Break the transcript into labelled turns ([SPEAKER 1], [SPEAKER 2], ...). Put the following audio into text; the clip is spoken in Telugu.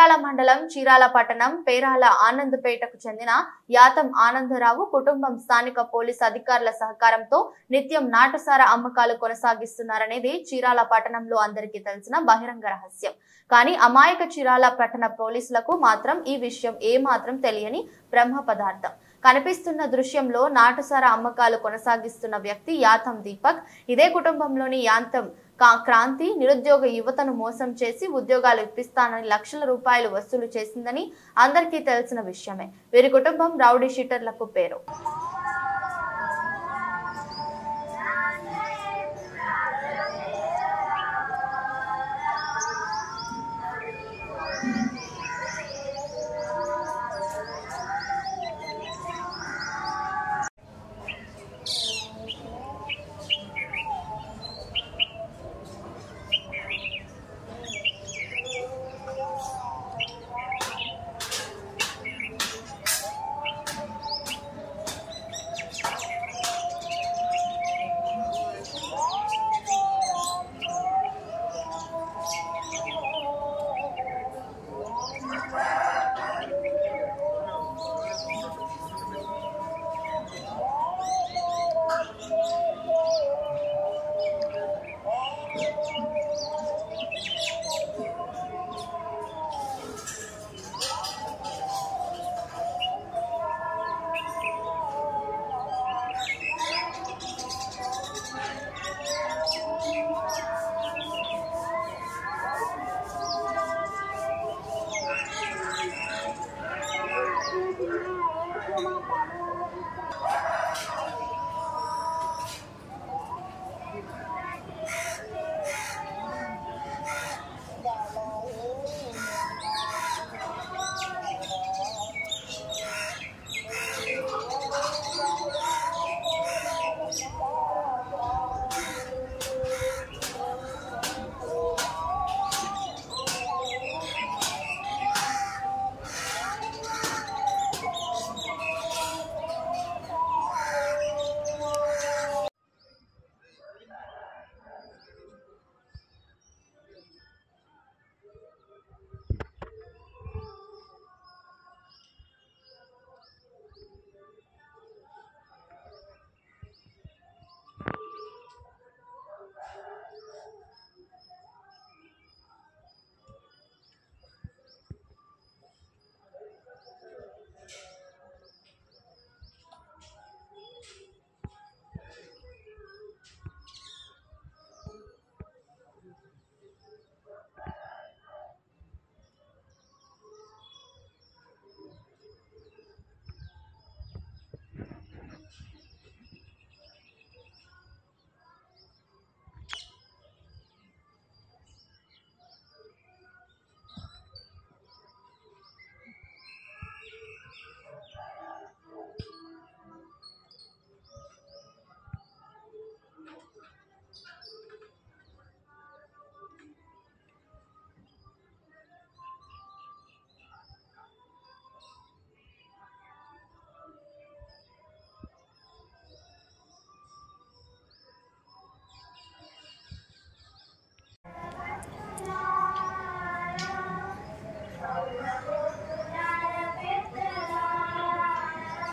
[SPEAKER 1] చీరాల మండలం చీరాల పట్టణం పేరాల ఆనందపేటకు చెందిన యాతం ఆనందరావు కుటుంబం స్థానిక పోలీస్ అధికారుల సహకారంతో నిత్యం నాటుసార అమ్మకాలు కొనసాగిస్తున్నారనేది చీరాల పట్టణంలో అందరికీ తెలిసిన బహిరంగ రహస్యం కానీ అమాయక చీరాల పట్టణ పోలీసులకు మాత్రం ఈ విషయం ఏమాత్రం తెలియని బ్రహ్మ పదార్థం కనిపిస్తున్న దృశ్యంలో నాటుసార అమ్మకాలు కొనసాగిస్తున్న వ్యక్తి యాతం దీపక్ ఇదే కుటుంబంలోని యాంతం క్రాంతి నిరుద్యోగ యువతను మోసం చేసి ఉద్యోగాలు ఇప్పిస్తానని లక్షల రూపాయలు వసూలు చేసిందని అందరికీ తెలిసిన విషయమే వీరి కుటుంబం రౌడీ షీటర్లకు పేరు